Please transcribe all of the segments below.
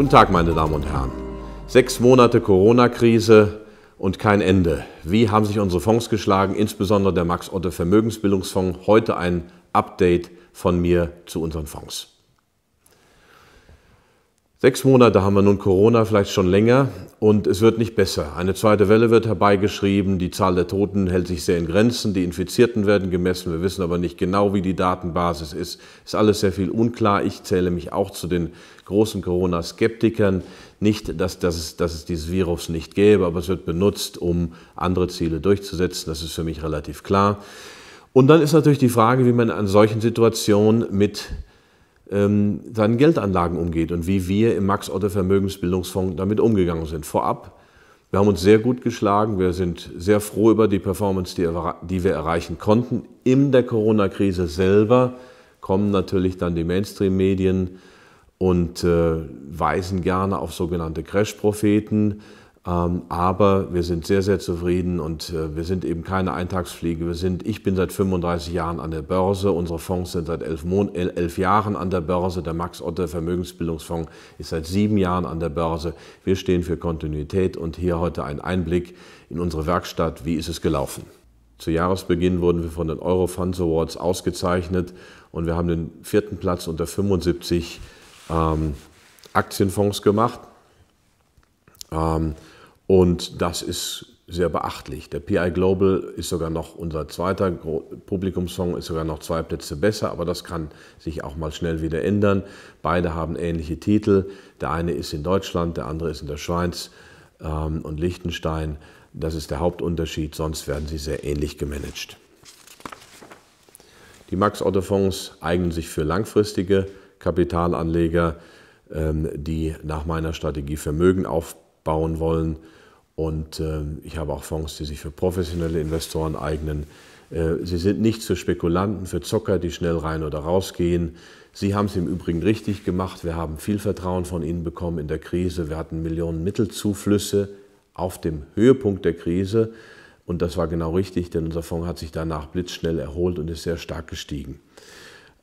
Guten Tag, meine Damen und Herren. Sechs Monate Corona-Krise und kein Ende. Wie haben sich unsere Fonds geschlagen, insbesondere der Max Otte Vermögensbildungsfonds? Heute ein Update von mir zu unseren Fonds. Sechs Monate haben wir nun Corona, vielleicht schon länger, und es wird nicht besser. Eine zweite Welle wird herbeigeschrieben, die Zahl der Toten hält sich sehr in Grenzen, die Infizierten werden gemessen, wir wissen aber nicht genau, wie die Datenbasis ist. Ist alles sehr viel unklar. Ich zähle mich auch zu den großen Corona-Skeptikern. Nicht, dass, dass, es, dass es dieses Virus nicht gäbe, aber es wird benutzt, um andere Ziele durchzusetzen. Das ist für mich relativ klar. Und dann ist natürlich die Frage, wie man an solchen Situationen mit ähm, seinen Geldanlagen umgeht und wie wir im Max Otte Vermögensbildungsfonds damit umgegangen sind. Vorab, wir haben uns sehr gut geschlagen. Wir sind sehr froh über die Performance, die, die wir erreichen konnten. In der Corona-Krise selber kommen natürlich dann die Mainstream-Medien und äh, weisen gerne auf sogenannte Crash-Propheten. Ähm, aber wir sind sehr, sehr zufrieden und äh, wir sind eben keine Eintagsfliege. Wir sind, ich bin seit 35 Jahren an der Börse, unsere Fonds sind seit elf, Mon elf Jahren an der Börse, der Max Otter Vermögensbildungsfonds ist seit sieben Jahren an der Börse. Wir stehen für Kontinuität und hier heute ein Einblick in unsere Werkstatt. Wie ist es gelaufen? Zu Jahresbeginn wurden wir von den Eurofunds Awards ausgezeichnet und wir haben den vierten Platz unter 75 ähm, Aktienfonds gemacht. Ähm, und das ist sehr beachtlich. Der PI Global ist sogar noch unser zweiter Publikumssong, ist sogar noch zwei Plätze besser, aber das kann sich auch mal schnell wieder ändern. Beide haben ähnliche Titel. Der eine ist in Deutschland, der andere ist in der Schweiz ähm, und Liechtenstein. Das ist der Hauptunterschied, sonst werden sie sehr ähnlich gemanagt. Die Max-Otto-Fonds eignen sich für langfristige Kapitalanleger, ähm, die nach meiner Strategie Vermögen aufbauen wollen. Und äh, ich habe auch Fonds, die sich für professionelle Investoren eignen. Äh, sie sind nicht für Spekulanten, für Zocker, die schnell rein oder rausgehen. Sie haben es im Übrigen richtig gemacht. Wir haben viel Vertrauen von Ihnen bekommen in der Krise. Wir hatten Millionen Mittelzuflüsse auf dem Höhepunkt der Krise. Und das war genau richtig, denn unser Fonds hat sich danach blitzschnell erholt und ist sehr stark gestiegen.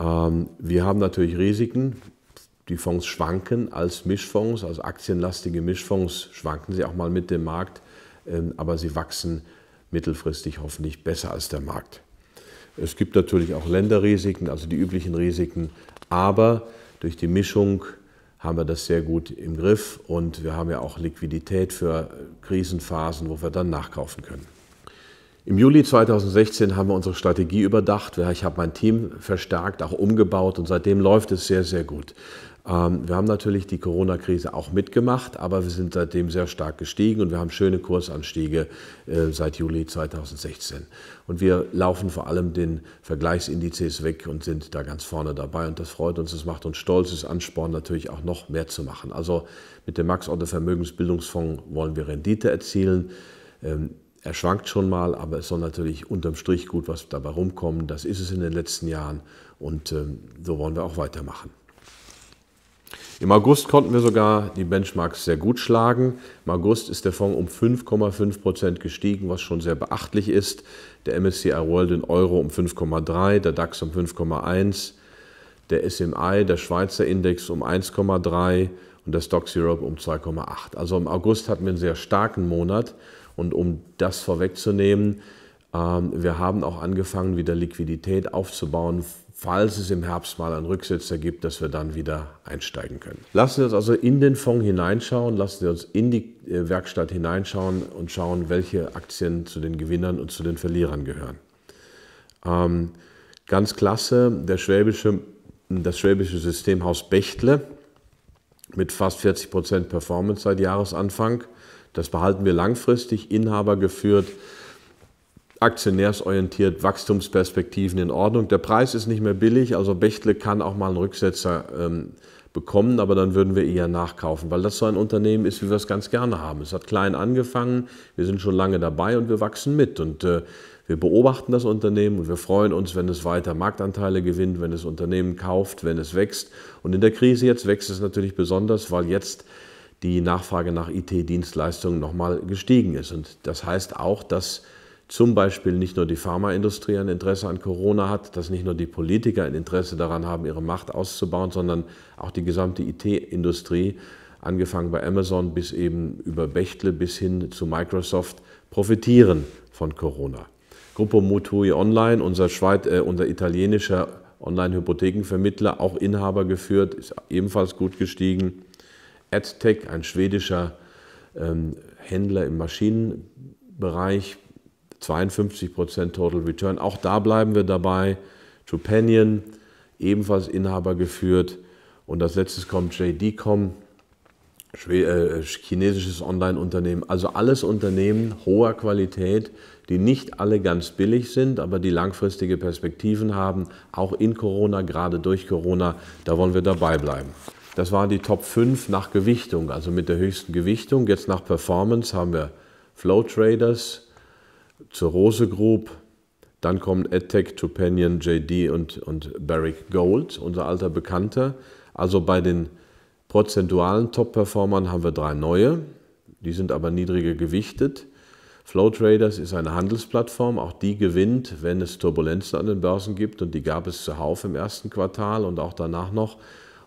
Ähm, wir haben natürlich Risiken. Die Fonds schwanken als Mischfonds, als aktienlastige Mischfonds schwanken sie auch mal mit dem Markt, ähm, aber sie wachsen mittelfristig hoffentlich besser als der Markt. Es gibt natürlich auch Länderrisiken, also die üblichen Risiken, aber durch die Mischung haben wir das sehr gut im Griff und wir haben ja auch Liquidität für äh, Krisenphasen, wo wir dann nachkaufen können. Im Juli 2016 haben wir unsere Strategie überdacht. Ich habe mein Team verstärkt, auch umgebaut und seitdem läuft es sehr, sehr gut. Ähm, wir haben natürlich die Corona-Krise auch mitgemacht, aber wir sind seitdem sehr stark gestiegen und wir haben schöne Kursanstiege äh, seit Juli 2016. Und wir laufen vor allem den Vergleichsindizes weg und sind da ganz vorne dabei. Und das freut uns, das macht uns stolz, das Ansporn natürlich auch noch mehr zu machen. Also mit dem Max-Otto Vermögensbildungsfonds wollen wir Rendite erzielen. Ähm, er schwankt schon mal, aber es soll natürlich unterm Strich gut was dabei rumkommen. Das ist es in den letzten Jahren und ähm, so wollen wir auch weitermachen. Im August konnten wir sogar die Benchmarks sehr gut schlagen. Im August ist der Fonds um 5,5 Prozent gestiegen, was schon sehr beachtlich ist. Der MSCI World in Euro um 5,3, der DAX um 5,1, der SMI, der Schweizer Index um 1,3 und der Stocks Europe um 2,8. Also im August hatten wir einen sehr starken Monat. Und um das vorwegzunehmen, ähm, wir haben auch angefangen, wieder Liquidität aufzubauen falls es im Herbst mal einen Rücksetzer gibt, dass wir dann wieder einsteigen können. Lassen Sie uns also in den Fonds hineinschauen, lassen Sie uns in die äh, Werkstatt hineinschauen und schauen, welche Aktien zu den Gewinnern und zu den Verlierern gehören. Ähm, ganz klasse, der schwäbische, das schwäbische Systemhaus Bechtle mit fast 40% Prozent Performance seit Jahresanfang. Das behalten wir langfristig, Inhaber geführt aktionärsorientiert Wachstumsperspektiven in Ordnung. Der Preis ist nicht mehr billig, also Bechtle kann auch mal einen Rücksetzer ähm, bekommen, aber dann würden wir eher nachkaufen, weil das so ein Unternehmen ist, wie wir es ganz gerne haben. Es hat klein angefangen, wir sind schon lange dabei und wir wachsen mit und äh, wir beobachten das Unternehmen und wir freuen uns, wenn es weiter Marktanteile gewinnt, wenn es Unternehmen kauft, wenn es wächst. Und in der Krise jetzt wächst es natürlich besonders, weil jetzt die Nachfrage nach IT-Dienstleistungen nochmal gestiegen ist. Und das heißt auch, dass zum Beispiel nicht nur die Pharmaindustrie ein Interesse an Corona hat, dass nicht nur die Politiker ein Interesse daran haben, ihre Macht auszubauen, sondern auch die gesamte IT-Industrie, angefangen bei Amazon bis eben über Bechtle bis hin zu Microsoft, profitieren von Corona. Gruppo Mutui Online, unser, Schweiz, äh, unser italienischer Online-Hypothekenvermittler, auch Inhaber geführt, ist ebenfalls gut gestiegen. AdTech, ein schwedischer ähm, Händler im Maschinenbereich, 52% Total Return. Auch da bleiben wir dabei. Trupanion, ebenfalls Inhaber geführt. Und als letztes kommt JD.com, äh, chinesisches Online-Unternehmen. Also alles Unternehmen hoher Qualität, die nicht alle ganz billig sind, aber die langfristige Perspektiven haben, auch in Corona, gerade durch Corona. Da wollen wir dabei bleiben. Das waren die Top 5 nach Gewichtung, also mit der höchsten Gewichtung. Jetzt nach Performance haben wir Flow Traders, zur Rose Group. Dann kommen EdTech, Tupanion, JD und, und Barrick Gold, unser alter Bekannter. Also bei den prozentualen Top-Performern haben wir drei neue. Die sind aber niedriger gewichtet. Flow Traders ist eine Handelsplattform. Auch die gewinnt, wenn es Turbulenzen an den Börsen gibt. Und die gab es zuhauf im ersten Quartal und auch danach noch.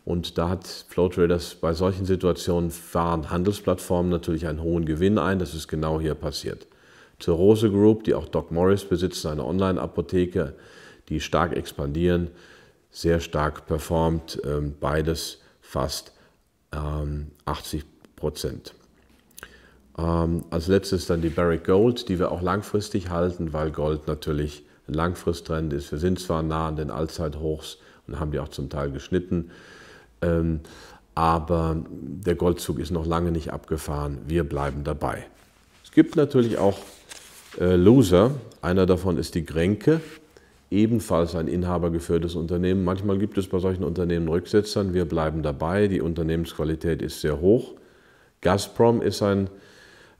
Und da hat Flow Traders bei solchen Situationen fahren Handelsplattformen natürlich einen hohen Gewinn ein. Das ist genau hier passiert. Zur Rose Group, die auch Doc Morris besitzen, eine Online-Apotheke, die stark expandieren, sehr stark performt, ähm, beides fast 80 ähm, Prozent. Ähm, als letztes dann die Barrick Gold, die wir auch langfristig halten, weil Gold natürlich ein Langfristtrend ist. Wir sind zwar nah an den Allzeithochs und haben die auch zum Teil geschnitten, aber der Goldzug ist noch lange nicht abgefahren. Wir bleiben dabei. Es gibt natürlich auch äh, Loser. Einer davon ist die Grenke, ebenfalls ein inhabergeführtes Unternehmen. Manchmal gibt es bei solchen Unternehmen Rücksetzern. Wir bleiben dabei. Die Unternehmensqualität ist sehr hoch. Gazprom ist ein,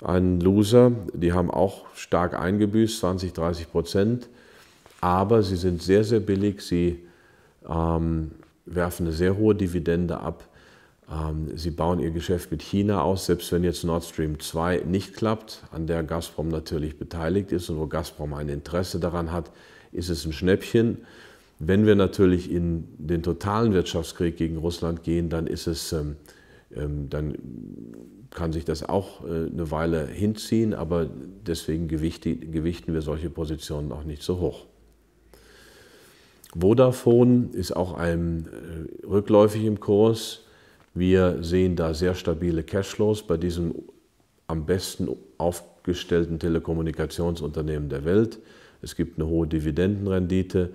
ein Loser. Die haben auch stark eingebüßt, 20, 30 Prozent. Aber sie sind sehr, sehr billig. Sie ähm, werfen eine sehr hohe Dividende ab. Ähm, sie bauen ihr Geschäft mit China aus, selbst wenn jetzt Nord Stream 2 nicht klappt, an der Gazprom natürlich beteiligt ist und wo Gazprom ein Interesse daran hat, ist es ein Schnäppchen. Wenn wir natürlich in den totalen Wirtschaftskrieg gegen Russland gehen, dann ist es, ähm, ähm, dann kann sich das auch äh, eine Weile hinziehen, aber deswegen gewichten wir solche Positionen auch nicht so hoch. Vodafone ist auch ein, äh, rückläufig im Kurs. Wir sehen da sehr stabile Cashflows bei diesem am besten aufgestellten Telekommunikationsunternehmen der Welt. Es gibt eine hohe Dividendenrendite.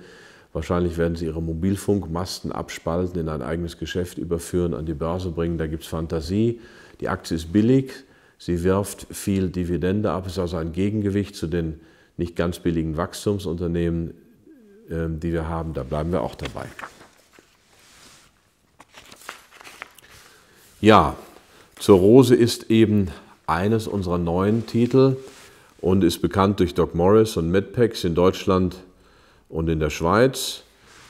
Wahrscheinlich werden sie ihre Mobilfunkmasten abspalten, in ein eigenes Geschäft überführen, an die Börse bringen. Da gibt es Fantasie. Die Aktie ist billig. Sie wirft viel Dividende ab. Es ist also ein Gegengewicht zu den nicht ganz billigen Wachstumsunternehmen, ähm, die wir haben. Da bleiben wir auch dabei. Ja, zur Rose ist eben eines unserer neuen Titel und ist bekannt durch Doc Morris und Medpex in Deutschland und in der Schweiz.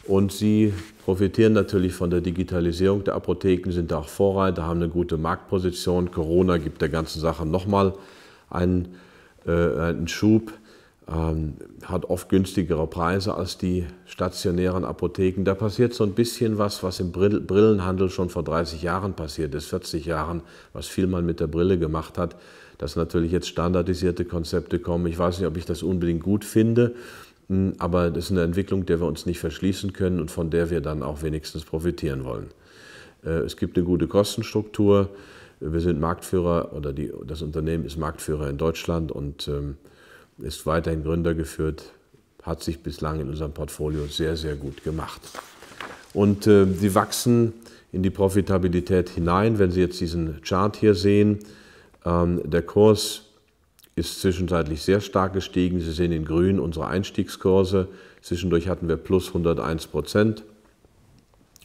Und sie profitieren natürlich von der Digitalisierung der Apotheken, sind da auch Vorreiter, haben eine gute Marktposition. Corona gibt der ganzen Sache nochmal einen, äh, einen Schub ähm, hat oft günstigere Preise als die stationären Apotheken. Da passiert so ein bisschen was, was im Brill Brillenhandel schon vor 30 Jahren passiert ist, 40 Jahren, was viel man mit der Brille gemacht hat, dass natürlich jetzt standardisierte Konzepte kommen. Ich weiß nicht, ob ich das unbedingt gut finde. Hm, aber das ist eine Entwicklung, der wir uns nicht verschließen können und von der wir dann auch wenigstens profitieren wollen. Äh, es gibt eine gute Kostenstruktur. Wir sind Marktführer oder die, das Unternehmen ist Marktführer in Deutschland und ähm, ist weiterhin Gründer geführt, hat sich bislang in unserem Portfolio sehr, sehr gut gemacht. Und äh, sie wachsen in die Profitabilität hinein. Wenn Sie jetzt diesen Chart hier sehen, ähm, der Kurs ist zwischenzeitlich sehr stark gestiegen. Sie sehen in grün unsere Einstiegskurse. Zwischendurch hatten wir plus 101 Prozent.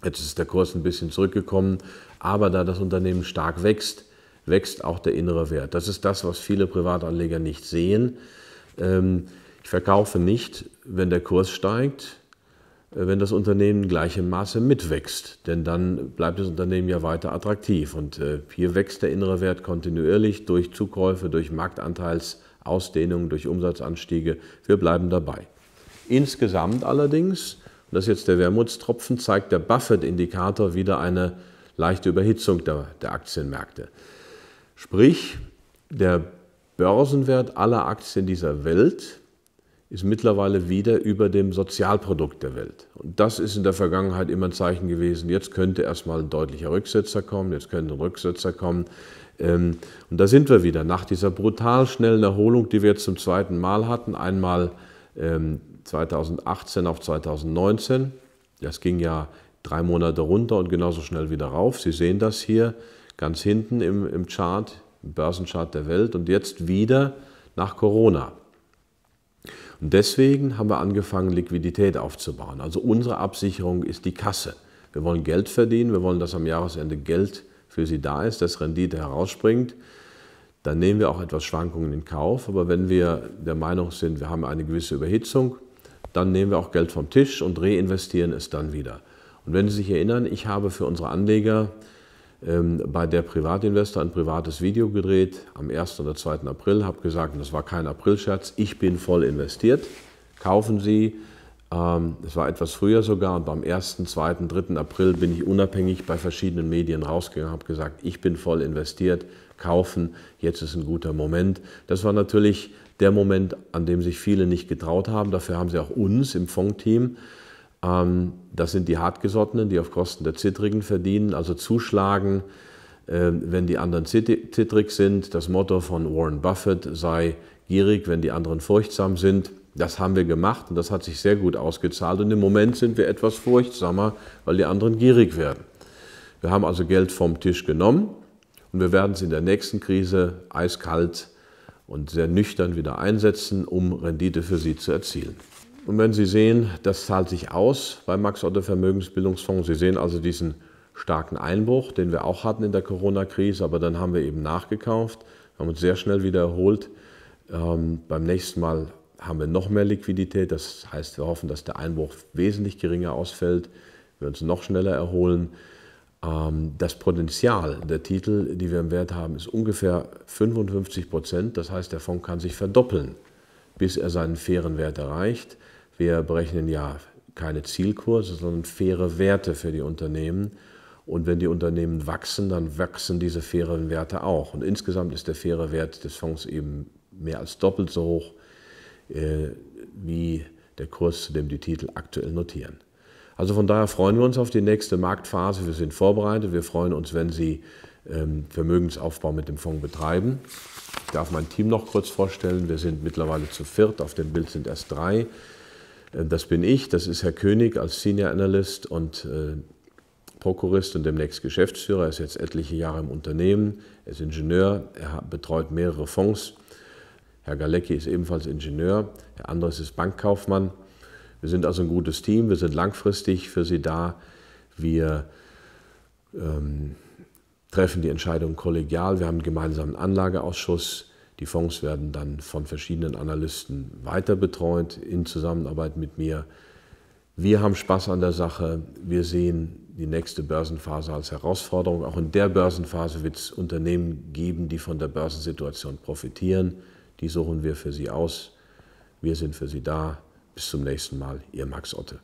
Jetzt ist der Kurs ein bisschen zurückgekommen. Aber da das Unternehmen stark wächst, wächst auch der innere Wert. Das ist das, was viele Privatanleger nicht sehen. Ähm, ich verkaufe nicht, wenn der Kurs steigt, äh, wenn das Unternehmen in gleichem Maße mitwächst. Denn dann bleibt das Unternehmen ja weiter attraktiv. Und äh, hier wächst der innere Wert kontinuierlich durch Zukäufe, durch Marktanteilsausdehnungen, durch Umsatzanstiege. Wir bleiben dabei. Insgesamt allerdings, und das ist jetzt der Wermutstropfen, zeigt der Buffett-Indikator wieder eine leichte Überhitzung der, der Aktienmärkte. Sprich, der Börsenwert aller Aktien dieser Welt ist mittlerweile wieder über dem Sozialprodukt der Welt. Und das ist in der Vergangenheit immer ein Zeichen gewesen, jetzt könnte erstmal ein deutlicher Rücksetzer kommen, jetzt könnte ein Rücksetzer kommen. Ähm, und da sind wir wieder nach dieser brutal schnellen Erholung, die wir jetzt zum zweiten Mal hatten, einmal 2018 ähm, auf 2019. Das ging ja drei Monate runter und genauso schnell wieder rauf. Sie sehen das hier ganz hinten im, im Chart, Börsenchart der Welt und jetzt wieder nach Corona. Und deswegen haben wir angefangen, Liquidität aufzubauen. Also unsere Absicherung ist die Kasse. Wir wollen Geld verdienen, wir wollen, dass am Jahresende Geld für Sie da ist, dass Rendite herausspringt. Dann nehmen wir auch etwas Schwankungen in Kauf, aber wenn wir der Meinung sind, wir haben eine gewisse Überhitzung, dann nehmen wir auch Geld vom Tisch und reinvestieren es dann wieder. Und wenn Sie sich erinnern, ich habe für unsere Anleger ähm, bei der Privatinvestor ein privates Video gedreht am 1. oder 2. April, habe gesagt, und das war kein Aprilscherz, ich bin voll investiert, kaufen Sie. Es ähm, war etwas früher sogar und beim 1., 2., 3. April bin ich unabhängig bei verschiedenen Medien rausgegangen, habe gesagt, ich bin voll investiert, kaufen, jetzt ist ein guter Moment. Das war natürlich der Moment, an dem sich viele nicht getraut haben. Dafür haben sie auch uns im Fondteam team ähm, das sind die Hartgesottenen, die auf Kosten der Zittrigen verdienen, also zuschlagen, ähm, wenn die anderen zittrig sind. Das Motto von Warren Buffett sei gierig, wenn die anderen furchtsam sind. Das haben wir gemacht und das hat sich sehr gut ausgezahlt. Und im Moment sind wir etwas furchtsamer, weil die anderen gierig werden. Wir haben also Geld vom Tisch genommen und wir werden es in der nächsten Krise eiskalt und sehr nüchtern wieder einsetzen, um Rendite für sie zu erzielen. Und wenn Sie sehen, das zahlt sich aus beim Max Otto Vermögensbildungsfonds. Sie sehen also diesen starken Einbruch, den wir auch hatten in der Corona-Krise, aber dann haben wir eben nachgekauft, haben uns sehr schnell wieder erholt. Ähm, beim nächsten Mal haben wir noch mehr Liquidität, das heißt, wir hoffen, dass der Einbruch wesentlich geringer ausfällt, wir uns noch schneller erholen. Ähm, das Potenzial der Titel, die wir im Wert haben, ist ungefähr 55 Prozent, das heißt, der Fonds kann sich verdoppeln, bis er seinen fairen Wert erreicht. Wir berechnen ja keine Zielkurse, sondern faire Werte für die Unternehmen. Und wenn die Unternehmen wachsen, dann wachsen diese fairen Werte auch. Und insgesamt ist der faire Wert des Fonds eben mehr als doppelt so hoch äh, wie der Kurs, zu dem die Titel aktuell notieren. Also von daher freuen wir uns auf die nächste Marktphase. Wir sind vorbereitet. Wir freuen uns, wenn Sie ähm, Vermögensaufbau mit dem Fonds betreiben. Ich darf mein Team noch kurz vorstellen. Wir sind mittlerweile zu viert. Auf dem Bild sind erst drei. Äh, das bin ich, das ist Herr König als Senior Analyst und äh, Prokurist und demnächst Geschäftsführer. Er ist jetzt etliche Jahre im Unternehmen, er ist Ingenieur, er betreut mehrere Fonds. Herr Galecki ist ebenfalls Ingenieur, Herr Andres ist Bankkaufmann. Wir sind also ein gutes Team, wir sind langfristig für Sie da. Wir ähm, treffen die Entscheidung kollegial, wir haben einen gemeinsamen Anlageausschuss. Die Fonds werden dann von verschiedenen Analysten weiter betreut in Zusammenarbeit mit mir. Wir haben Spaß an der Sache. Wir sehen die nächste Börsenphase als Herausforderung. Auch in der Börsenphase wird es Unternehmen geben, die von der Börsensituation profitieren. Die suchen wir für Sie aus. Wir sind für Sie da. Bis zum nächsten Mal, Ihr Max Otte.